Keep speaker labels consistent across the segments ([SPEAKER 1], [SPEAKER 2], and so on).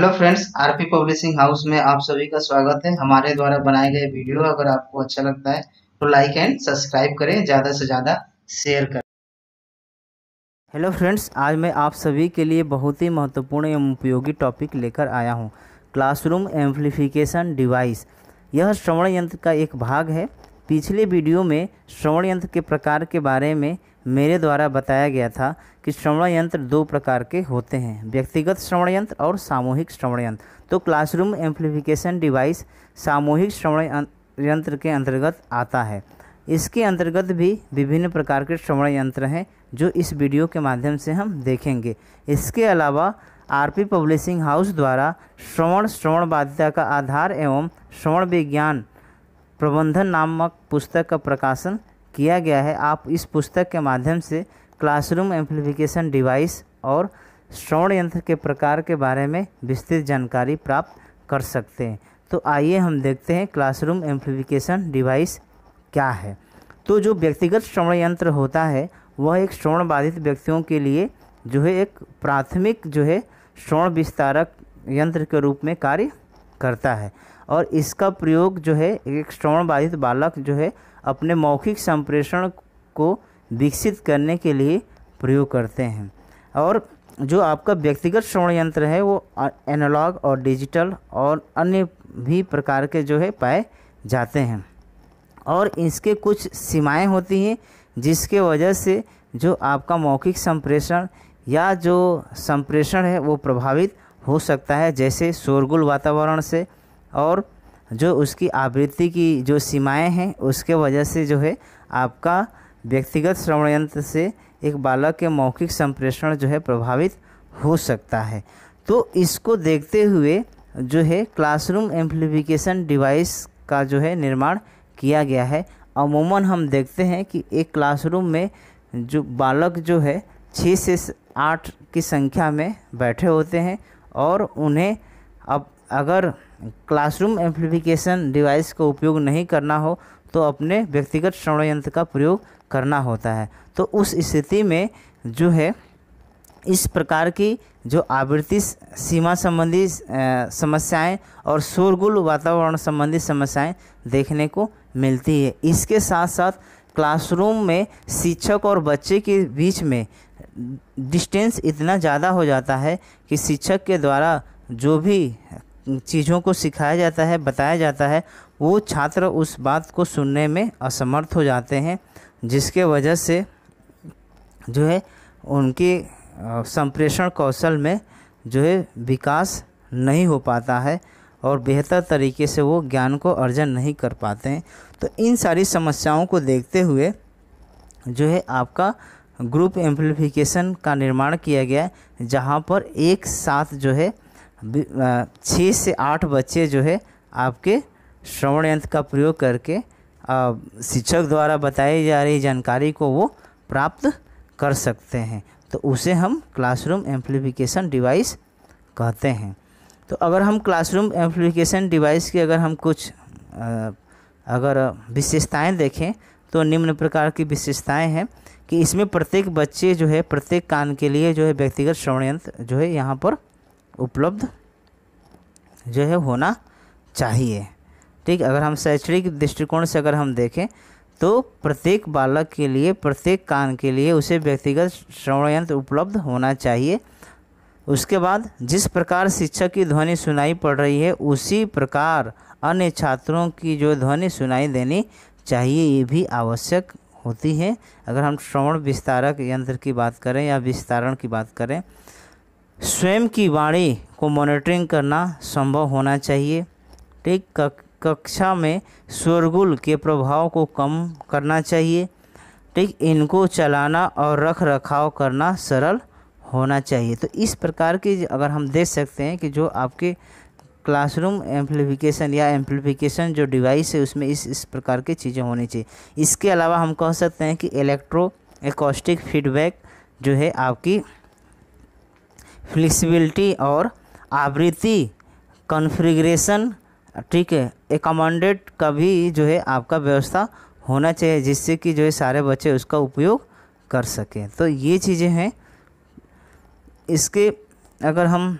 [SPEAKER 1] hello friends RP publishing house में आप सभी का स्वागत है हमारे द्वारा बनाए गए वीडियो अगर आपको अच्छा लगता है तो लाइक एंड सब्सक्राइब करें ज़्यादा से ज़्यादा शेयर करें हेलो फ्रेंड्स आज मैं आप सभी के लिए बहुत ही महत्वपूर्ण एवं उपयोगी टॉपिक लेकर आया हूँ क्लासरूम एम्प्लीफिकेशन डिवाइस यह श्रवण यंत्र का एक भाग है पिछले वीडियो में श्रवण यंत्र के प्रकार के बारे में मेरे द्वारा बताया गया था कि श्रवण यंत्र दो प्रकार के होते हैं व्यक्तिगत श्रवण यंत्र और सामूहिक श्रवण यंत्र तो क्लासरूम एम्पलीफिकेशन डिवाइस सामूहिक श्रवण अं-, यंत्र के अंतर्गत आता है इसके अंतर्गत भी विभिन्न प्रकार के श्रवण यंत्र हैं जो इस वीडियो के माध्यम से हम देखेंगे इसके अलावा आरपी पब्लिशिंग हाउस द्वारा श्रवण श्रवण बाध्यता का आधार एवं श्रवण विज्ञान प्रबंधन नामक पुस्तक का प्रकाशन किया गया है आप इस पुस्तक के माध्यम से क्लासरूम एम्प्लीफिकेशन डिवाइस और श्रवण यंत्र के प्रकार के बारे में विस्तृत जानकारी प्राप्त कर सकते हैं तो आइए हम देखते हैं क्लासरूम एम्प्लीफिकेशन डिवाइस क्या है तो जो व्यक्तिगत श्रवण यंत्र होता है वह एक श्रवण बाधित व्यक्तियों के लिए जो है एक प्राथमिक जो है श्रवण विस्तारक यंत्र के रूप में कार्य करता है और इसका प्रयोग जो है एक श्रवण बाधित बालक जो है अपने मौखिक संप्रेषण को विकसित करने के लिए प्रयोग करते हैं और जो आपका व्यक्तिगत श्रवण यंत्र है वो एनालॉग और डिजिटल और अन्य भी प्रकार के जो है पाए जाते हैं और इसके कुछ सीमाएं होती हैं जिसके वजह से जो आपका मौखिक संप्रेषण या जो संप्रेषण है वो प्रभावित हो सकता है जैसे शोरगुल वातावरण से और जो उसकी आवृत्ति की जो सीमाएं हैं उसके वजह से जो है आपका व्यक्तिगत श्रवण यंत्र से एक बालक के मौखिक संप्रेषण जो है प्रभावित हो सकता है तो इसको देखते हुए जो है क्लासरूम एम्प्लीफिकेशन डिवाइस का जो है निर्माण किया गया है अमूमन हम देखते हैं कि एक क्लासरूम में जो बालक जो है छः से आठ की संख्या में बैठे होते हैं और उन्हें अब अगर क्लासरूम एम्प्लीफिकेशन डिवाइस का उपयोग नहीं करना हो तो अपने व्यक्तिगत श्रवण यंत्र का प्रयोग करना होता है तो उस स्थिति में जो है इस प्रकार की जो आवृत्ति सीमा संबंधी समस्याएं और शोरगुल वातावरण संबंधी समस्याएं देखने को मिलती है इसके साथ साथ क्लासरूम में शिक्षक और बच्चे के बीच में डिस्टेंस इतना ज़्यादा हो जाता है कि शिक्षक के द्वारा जो भी चीज़ों को सिखाया जाता है बताया जाता है वो छात्र उस बात को सुनने में असमर्थ हो जाते हैं जिसके वजह से जो है उनके संप्रेषण कौशल में जो है विकास नहीं हो पाता है और बेहतर तरीके से वो ज्ञान को अर्जन नहीं कर पाते हैं तो इन सारी समस्याओं को देखते हुए जो है आपका ग्रुप एम्प्लीफिकेशन का निर्माण किया गया है जहाँ पर एक साथ जो है छः से आठ बच्चे जो है आपके श्रवण यंत्र का प्रयोग करके शिक्षक द्वारा बताई जा रही जानकारी को वो प्राप्त कर सकते हैं तो उसे हम क्लासरूम एम्प्लीफिकेशन डिवाइस कहते हैं तो अगर हम क्लासरूम एम्प्लीफिकेशन डिवाइस की अगर हम कुछ अगर विशेषताएं देखें तो निम्न प्रकार की विशेषताएं हैं कि इसमें प्रत्येक बच्चे जो है प्रत्येक कान के लिए जो है व्यक्तिगत श्रवण यंत्र जो है यहाँ पर उपलब्ध जो है होना चाहिए ठीक अगर हम शैक्षणिक दृष्टिकोण से अगर हम देखें तो प्रत्येक बालक के लिए प्रत्येक कान के लिए उसे व्यक्तिगत श्रवण यंत्र उपलब्ध होना चाहिए उसके बाद जिस प्रकार शिक्षक की ध्वनि सुनाई पड़ रही है उसी प्रकार अन्य छात्रों की जो ध्वनि सुनाई देनी चाहिए ये भी आवश्यक होती है अगर हम श्रवण विस्तारक यंत्र की बात करें या विस्तारण की बात करें स्वयं की वाणी को मॉनिटरिंग करना संभव होना चाहिए ठीक कक्षा में शोरगुल के प्रभाव को कम करना चाहिए ठीक इनको चलाना और रख रखाव करना सरल होना चाहिए तो इस प्रकार की अगर हम देख सकते हैं कि जो आपके क्लासरूम एम्प्लीफिकेशन या एम्प्लीफिकेशन जो डिवाइस है उसमें इस इस प्रकार की चीज़ें होनी चाहिए इसके अलावा हम कह सकते हैं कि इलेक्ट्रो एकॉस्टिक फीडबैक जो है आपकी फ्लेक्सिबिलिटी और आवृत्ति कॉन्फ़िगरेशन ठीक है एकमोडेट का भी जो है आपका व्यवस्था होना चाहिए जिससे कि जो है सारे बच्चे उसका उपयोग कर सकें तो ये चीज़ें हैं इसके अगर हम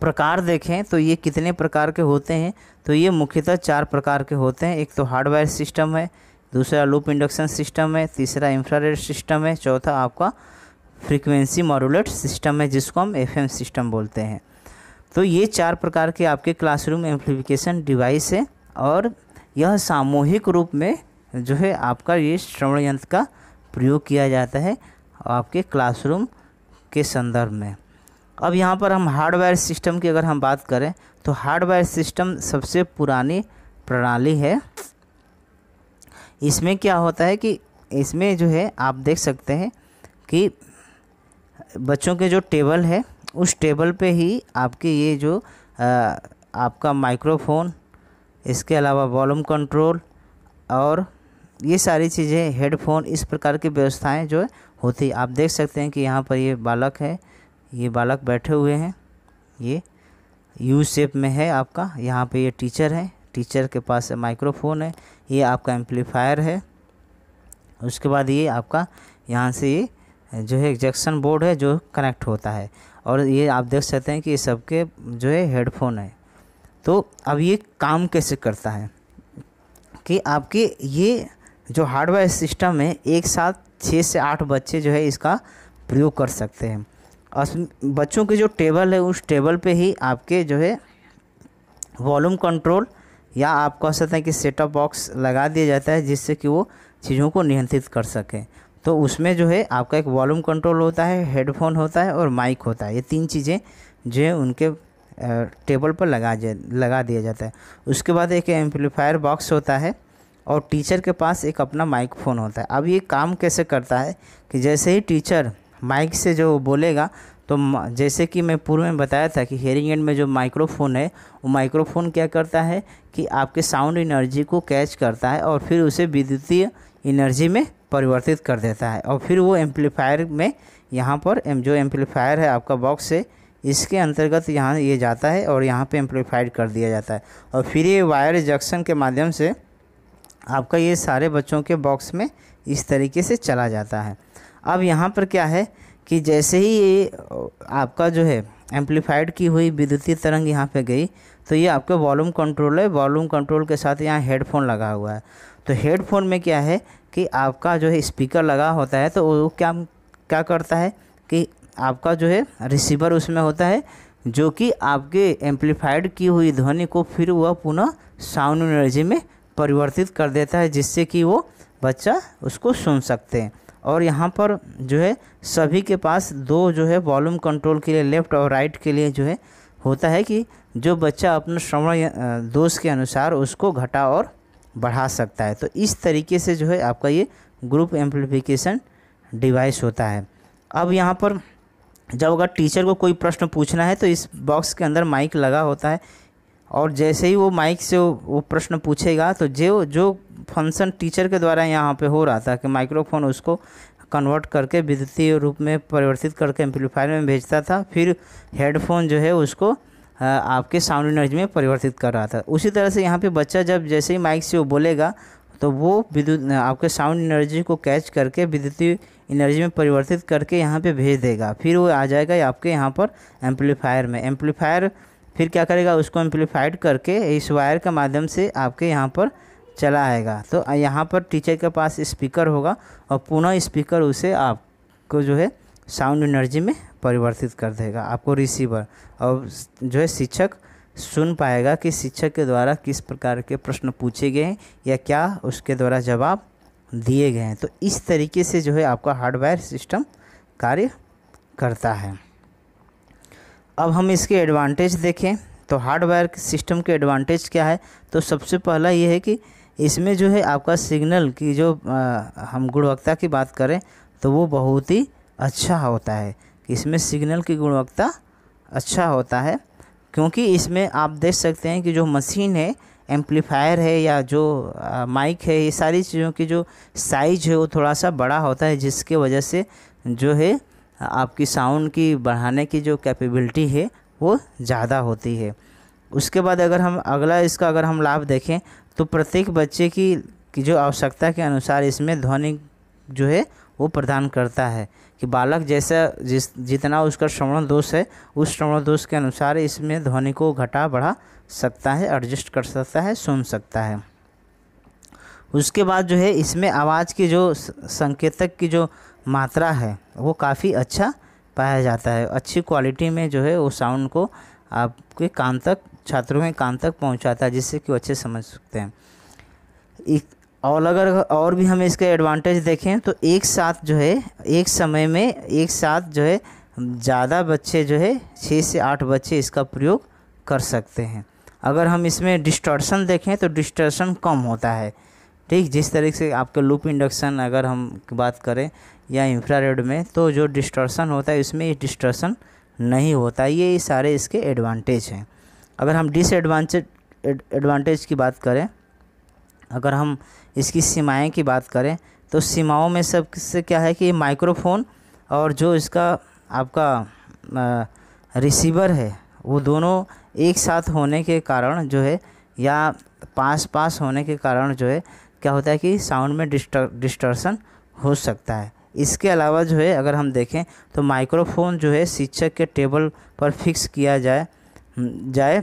[SPEAKER 1] प्रकार देखें तो ये कितने प्रकार के होते हैं तो ये मुख्यतः चार प्रकार के होते हैं एक तो हार्डवेयर सिस्टम है दूसरा लूप इंडक्शन सिस्टम है तीसरा इंफ्रारेड सिस्टम है चौथा आपका फ्रीक्वेंसी मॉडुलेट सिस्टम है जिसको हम एफएम सिस्टम बोलते हैं तो ये चार प्रकार के आपके क्लासरूम एम्प्लीफिकेशन डिवाइस है और यह सामूहिक रूप में जो है आपका ये श्रवण यंत्र का प्रयोग किया जाता है आपके क्लासरूम के संदर्भ में अब यहाँ पर हम हार्डवेयर सिस्टम की अगर हम बात करें तो हार्डवेयर सिस्टम सबसे पुरानी प्रणाली है इसमें क्या होता है कि इसमें जो है आप देख सकते हैं कि बच्चों के जो टेबल है उस टेबल पे ही आपके ये जो आ, आपका माइक्रोफोन इसके अलावा वॉल्यूम कंट्रोल और ये सारी चीज़ें हेडफोन इस प्रकार की व्यवस्थाएं जो होती आप देख सकते हैं कि यहाँ पर ये बालक है ये बालक बैठे हुए हैं ये यू शेप में है आपका यहाँ पे ये टीचर है टीचर के पास माइक्रोफोन है ये आपका एम्पलीफायर है उसके बाद ये आपका यहाँ से ये जो है जंक्शन बोर्ड है जो कनेक्ट होता है और ये आप देख सकते हैं कि ये सबके जो है हेडफोन है तो अब ये काम कैसे करता है कि आपके ये जो हार्डवेयर सिस्टम है एक साथ छः से आठ बच्चे जो है इसका प्रयोग कर सकते हैं और बच्चों के जो टेबल है उस टेबल पे ही आपके जो है वॉल्यूम कंट्रोल या आप कह सकते हैं कि सेटअप बॉक्स लगा दिया जाता है जिससे कि वो चीज़ों को नियंत्रित कर सकें तो उसमें जो है आपका एक वॉल्यूम कंट्रोल होता है हेडफोन होता है और माइक होता है ये तीन चीज़ें जो है उनके टेबल पर लगा लगा दिया जाता है उसके बाद एक एम्पलीफायर बॉक्स होता है और टीचर के पास एक अपना माइक फ़ोन होता है अब ये काम कैसे करता है कि जैसे ही टीचर माइक से जो बोलेगा तो जैसे कि मैं पूर्व में बताया था कि हेयरिंग एंड में जो माइक्रोफोन है वो माइक्रोफोन क्या करता है कि आपके साउंड एनर्जी को कैच करता है और फिर उसे विद्युतीय एनर्जी में परिवर्तित कर देता है और फिर वो एम्पलीफायर में यहाँ पर जो एम्पलीफायर है आपका बॉक्स से इसके अंतर्गत यहाँ ये यह जाता है और यहाँ पे एम्पलीफाइड कर दिया जाता है और फिर ये वायर जंक्शन के माध्यम से आपका ये सारे बच्चों के बॉक्स में इस तरीके से चला जाता है अब यहाँ पर क्या है कि जैसे ही ये आपका जो है एम्पलीफाइड की हुई विद्युतीय तरंग यहाँ पे गई तो ये आपका वॉल्यूम कंट्रोल है वॉल्यूम कंट्रोल के साथ यहाँ हेडफोन लगा हुआ है तो हेडफोन में क्या है कि आपका जो है स्पीकर लगा होता है तो वो क्या क्या करता है कि आपका जो है रिसीवर उसमें होता है जो कि आपके एम्पलीफाइड की हुई ध्वनि को फिर वह पुनः साउंड एनर्जी में परिवर्तित कर देता है जिससे कि वो बच्चा उसको सुन सकते हैं और यहाँ पर जो है सभी के पास दो जो है वॉल्यूम कंट्रोल के लिए लेफ़्ट और राइट के लिए जो है होता है कि जो बच्चा अपना श्रवण दोष के अनुसार उसको घटा और बढ़ा सकता है तो इस तरीके से जो है आपका ये ग्रुप एम्प्लीफिकेशन डिवाइस होता है अब यहाँ पर जब अगर टीचर को कोई प्रश्न पूछना है तो इस बॉक्स के अंदर माइक लगा होता है और जैसे ही वो माइक से वो प्रश्न पूछेगा तो जो जो फंक्शन टीचर के द्वारा यहाँ पे हो रहा था कि माइक्रोफोन उसको कन्वर्ट करके विद्युतीय रूप में परिवर्तित करके एम्पलीफायर में भेजता था फिर हेडफोन जो है उसको आपके साउंड एनर्जी में परिवर्तित कर रहा था उसी तरह से यहाँ पे बच्चा जब जैसे ही माइक से वो बोलेगा तो वो विद्युत आपके साउंड एनर्जी को कैच करके विद्युतीय एनर्जी में परिवर्तित करके यहाँ पे भेज देगा फिर वो आ जाएगा आपके यहाँ पर एम्पलीफायर में एम्पलीफायर फिर क्या करेगा उसको एम्पलीफाइड करके इस वायर के माध्यम से आपके यहाँ पर चला आएगा तो यहाँ पर टीचर के पास स्पीकर होगा और पुनः स्पीकर उसे आपको जो है साउंड एनर्जी में परिवर्तित कर देगा आपको रिसीवर और जो है शिक्षक सुन पाएगा कि शिक्षक के द्वारा किस प्रकार के प्रश्न पूछे गए हैं या क्या उसके द्वारा जवाब दिए गए हैं तो इस तरीके से जो है आपका हार्डवेयर सिस्टम कार्य करता है अब हम इसके एडवांटेज देखें तो हार्डवेयर सिस्टम के एडवांटेज क्या है तो सबसे पहला ये है कि इसमें जो है आपका सिग्नल की जो आ, हम गुणवत्ता की बात करें तो वो बहुत ही अच्छा होता है इसमें सिग्नल की गुणवत्ता अच्छा होता है क्योंकि इसमें आप देख सकते हैं कि जो मशीन है एम्पलीफायर है या जो माइक है ये सारी चीज़ों की जो साइज है वो थोड़ा सा बड़ा होता है जिसके वजह से जो है आपकी साउंड की बढ़ाने की जो कैपेबिलिटी है वो ज़्यादा होती है उसके बाद अगर हम अगला इसका अगर हम लाभ देखें तो प्रत्येक बच्चे की, की जो आवश्यकता के अनुसार इसमें ध्वनि जो है वो प्रदान करता है कि बालक जैसा जिस जितना उसका श्रवण दोष है उस श्रवण दोष के अनुसार इसमें ध्वनि को घटा बढ़ा सकता है एडजस्ट कर सकता है सुन सकता है उसके बाद जो है इसमें आवाज़ की जो संकेतक की जो मात्रा है वो काफ़ी अच्छा पाया जाता है अच्छी क्वालिटी में जो है वो साउंड को आपके कान तक छात्रों के कान तक पहुंचाता है जिससे कि वो अच्छे समझ सकते हैं और अगर और भी हम इसके एडवांटेज देखें तो एक साथ जो है एक समय में एक साथ जो है ज़्यादा बच्चे जो है छः से आठ बच्चे इसका प्रयोग कर सकते हैं अगर हम इसमें डिस्टॉर्शन देखें तो डिस्टॉर्शन कम होता है ठीक जिस तरीके से आपके लूप इंडक्शन अगर हम बात करें या इंफ्रारेड में तो जो डिस्टॉर्शन होता है इसमें डिस्टॉर्शन नहीं होता ये सारे इसके एडवांटेज हैं अगर हम डिसएडवांटेज एडवांटेज की बात करें अगर हम इसकी सीमाएं की बात करें तो सीमाओं में सबसे क्या है कि माइक्रोफोन और जो इसका आपका रिसीवर है वो दोनों एक साथ होने के कारण जो है या पास पास होने के कारण जो है क्या होता है कि साउंड में डिस्टर डिस्टर्सन हो सकता है इसके अलावा जो है अगर हम देखें तो माइक्रोफोन जो है शिक्षक के टेबल पर फिक्स किया जाए जाए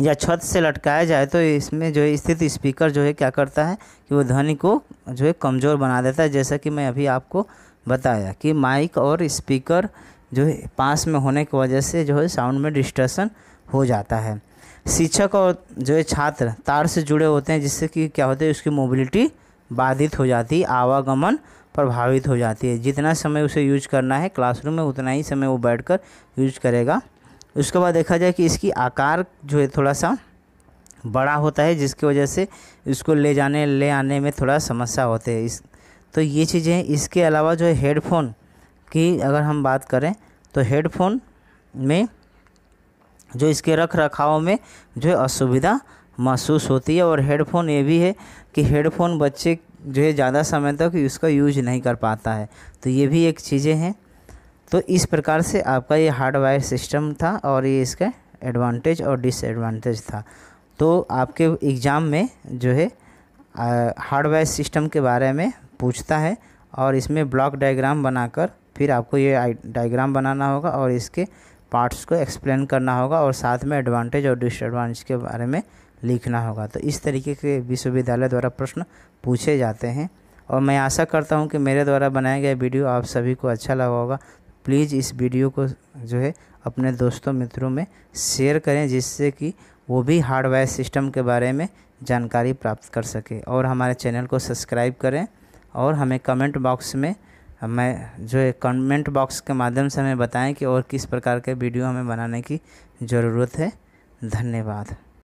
[SPEAKER 1] या छत से लटकाया जाए तो इसमें जो है स्थित स्पीकर जो है क्या करता है कि वो ध्वनि को जो है कमज़ोर बना देता है जैसा कि मैं अभी आपको बताया कि माइक और स्पीकर जो है पास में होने की वजह से जो है साउंड में डिस्टर्सन हो जाता है शिक्षक और जो है छात्र तार से जुड़े होते हैं जिससे कि क्या होता है उसकी मोबिलिटी बाधित हो जाती है आवागमन प्रभावित हो जाती है जितना समय उसे यूज करना है क्लासरूम में उतना ही समय वो बैठकर यूज करेगा उसके बाद देखा जाए कि इसकी आकार जो है थोड़ा सा बड़ा होता है जिसकी वजह से इसको ले जाने ले आने में थोड़ा समस्या होते है इस तो ये चीज़ें इसके अलावा जो है हेडफोन की अगर हम बात करें तो हेडफोन में जो इसके रख रखाव में जो है असुविधा महसूस होती है और हेडफोन ये भी है कि हेडफोन बच्चे जो है ज़्यादा समय तक इसका यूज नहीं कर पाता है तो ये भी एक चीज़ें हैं तो इस प्रकार से आपका ये हार्डवायर सिस्टम था और ये इसका एडवांटेज और डिसएडवांटेज था तो आपके एग्ज़ाम में जो है वायर सिस्टम के बारे में पूछता है और इसमें ब्लॉक डायग्राम बनाकर फिर आपको ये डायग्राम बनाना होगा और इसके पार्ट्स को एक्सप्लेन करना होगा और साथ में एडवांटेज और डिसएडवांटेज के बारे में लिखना होगा तो इस तरीके के विश्वविद्यालय द्वारा प्रश्न पूछे जाते हैं और मैं आशा करता हूँ कि मेरे द्वारा बनाया गया वीडियो आप सभी को अच्छा लगा होगा प्लीज़ इस वीडियो को जो है अपने दोस्तों मित्रों में शेयर करें जिससे कि वो भी हार्डवेयर सिस्टम के बारे में जानकारी प्राप्त कर सके और हमारे चैनल को सब्सक्राइब करें और हमें कमेंट बॉक्स में हमें जो है कमेंट बॉक्स के माध्यम से हमें बताएं कि और किस प्रकार के वीडियो हमें बनाने की ज़रूरत है धन्यवाद